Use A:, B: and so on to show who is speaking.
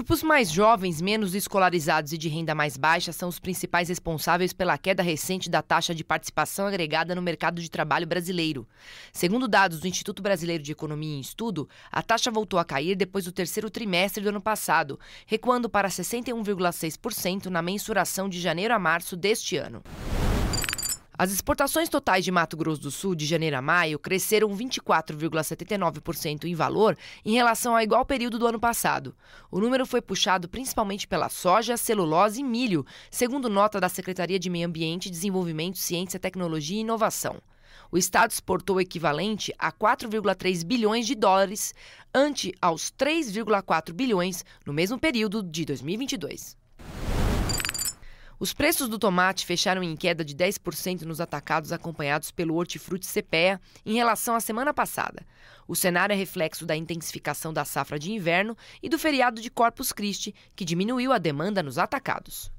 A: Grupos mais jovens, menos escolarizados e de renda mais baixa são os principais responsáveis pela queda recente da taxa de participação agregada no mercado de trabalho brasileiro. Segundo dados do Instituto Brasileiro de Economia e Estudo, a taxa voltou a cair depois do terceiro trimestre do ano passado, recuando para 61,6% na mensuração de janeiro a março deste ano. As exportações totais de Mato Grosso do Sul de janeiro a maio cresceram 24,79% em valor em relação ao igual período do ano passado. O número foi puxado principalmente pela soja, celulose e milho, segundo nota da Secretaria de Meio Ambiente, Desenvolvimento, Ciência, Tecnologia e Inovação. O Estado exportou o equivalente a 4,3 bilhões de dólares, ante aos 3,4 bilhões no mesmo período de 2022. Os preços do tomate fecharam em queda de 10% nos atacados acompanhados pelo hortifruti CPEA em relação à semana passada. O cenário é reflexo da intensificação da safra de inverno e do feriado de Corpus Christi, que diminuiu a demanda nos atacados.